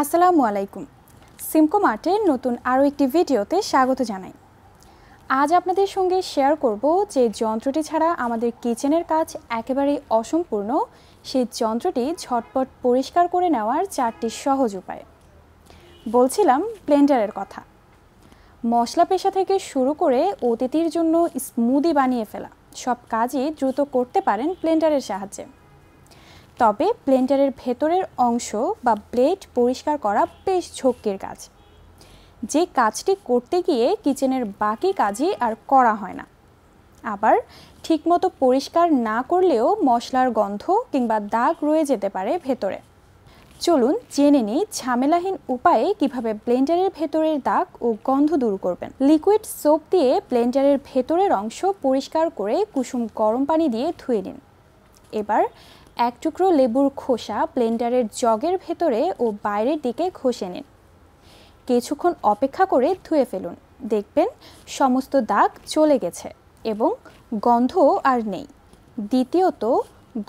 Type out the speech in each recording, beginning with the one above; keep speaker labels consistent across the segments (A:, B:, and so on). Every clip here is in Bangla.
A: আসসালামু আলাইকুম সিমকো মার্টের নতুন আরও একটি ভিডিওতে স্বাগত জানাই আজ আপনাদের সঙ্গে শেয়ার করব যে যন্ত্রটি ছাড়া আমাদের কিচেনের কাজ একেবারেই অসম্পূর্ণ সেই যন্ত্রটি ঝটপট পরিষ্কার করে নেওয়ার চারটি সহজ উপায় বলছিলাম ব্লেন্ডারের কথা মশলা পেশা থেকে শুরু করে অতিথির জন্য স্মুদি বানিয়ে ফেলা সব কাজই দ্রুত করতে পারেন ব্লেন্ডারের সাহায্যে তবে ব্লেন্ডারের ভেতরের অংশ বা ব্লেড পরিষ্কার করা বেশ ঝক্কির কাজ যে কাজটি করতে গিয়ে কিচেনের বাকি কাজই আর করা হয় না আবার ঠিকমতো পরিষ্কার না করলেও মশলার গন্ধ কিংবা দাগ রয়ে যেতে পারে ভেতরে চলুন জেনে নিই ঝামেলাহীন উপায়ে কিভাবে ব্লেন্ডারের ভেতরের দাগ ও গন্ধ দূর করবেন লিকুইড সোপ দিয়ে ব্লেন্ডারের ভেতরের অংশ পরিষ্কার করে কুসুম গরম পানি দিয়ে ধুয়ে নিন এবার এক টুকরো লেবুর খোসা ব্লেন্ডারের জগের ভেতরে ও বাইরের দিকে ঘষে নিন কিছুক্ষণ অপেক্ষা করে ধুয়ে ফেলুন দেখবেন সমস্ত দাগ চলে গেছে এবং গন্ধ আর নেই দ্বিতীয়ত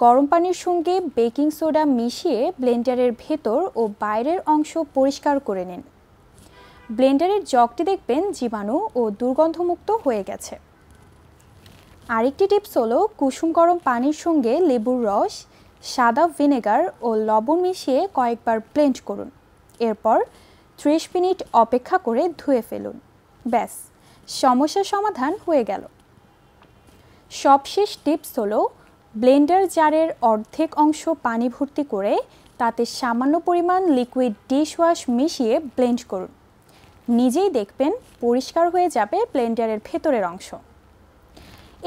A: গরম পানির সঙ্গে বেকিং সোডা মিশিয়ে ব্লেন্ডারের ভেতর ও বাইরের অংশ পরিষ্কার করে নিন ব্লেন্ডারের জগটি দেখবেন জীবাণু ও দুর্গন্ধমুক্ত হয়ে গেছে আরেকটি টিপস হলো কুসুম গরম পানির সঙ্গে লেবুর রস সাদা ভিনেগার ও লবণ মিশিয়ে কয়েকবার ব্লেন্ড করুন এরপর ত্রিশ মিনিট অপেক্ষা করে ধুয়ে ফেলুন ব্যাস সমস্যার সমাধান হয়ে গেল সবশেষ টিপস হলো ব্লেন্ডার জারের অর্ধেক অংশ পানি ভর্তি করে তাতে সামান্য পরিমাণ লিকুইড ডিশওয়াশ মিশিয়ে ব্লেন্ড করুন নিজেই দেখবেন পরিষ্কার হয়ে যাবে ব্লেন্ডারের ভেতরের অংশ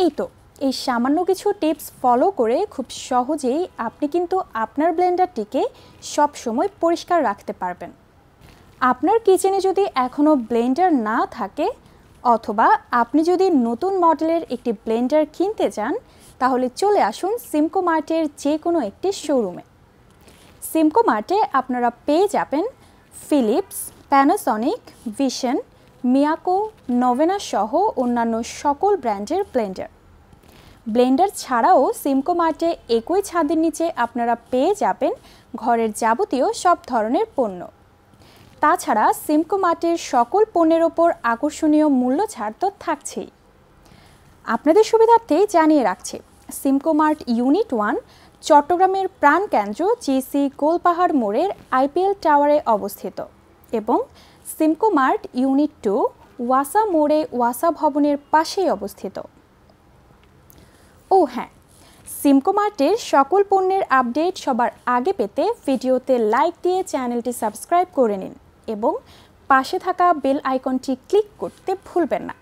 A: এই তো এই সামান্য কিছু টিপস ফলো করে খুব সহজেই আপনি কিন্তু আপনার ব্লেন্ডারটিকে সবসময় পরিষ্কার রাখতে পারবেন আপনার কিচেনে যদি এখনও ব্লেন্ডার না থাকে অথবা আপনি যদি নতুন মডেলের একটি ব্লেন্ডার কিনতে চান তাহলে চলে আসুন সিমকো মার্টের যে কোনো একটি শোরুমে সিমকো মার্টে আপনারা পেয়ে যাবেন Philips Panasonic Vision Miyako Novena সহ অন্যান্য সকল ব্র্যান্ডের ব্লেন্ডার ব্লেন্ডার ছাড়াও সিমকো মার্টে একই ছাদের নিচে আপনারা পেয়ে যাবেন ঘরের যাবতীয় সব ধরনের পণ্য তাছাড়া সিমকো মার্টের সকল পণ্যের ওপর আকর্ষণীয় মূল্য ছাড় তো থাকছেই আপনাদের সুবিধার্থে জানিয়ে রাখছে সিমকো মার্ট ইউনিট ওয়ান চট্টগ্রামের প্রাণকেন্দ্র জিসি গোলপাহাড় মোড়ের আইপিএল টাওয়ারে অবস্থিত এবং সিমকো মার্ট ইউনিট টু ওয়াসা মোড়ে ওয়াসা ভবনের পাশেই অবস্থিত ও হ্যাঁ সিমকো মার্টের সকল পণ্যের আপডেট সবার আগে পেতে ভিডিওতে লাইক দিয়ে চ্যানেলটি সাবস্ক্রাইব করে নিন এবং পাশে থাকা বেল আইকনটি ক্লিক করতে ভুলবেন না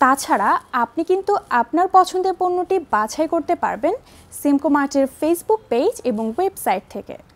A: তাছাড়া আপনি কিন্তু আপনার পছন্দের পণ্যটি বাছাই করতে পারবেন সিমকো মার্টের ফেসবুক পেজ এবং ওয়েবসাইট থেকে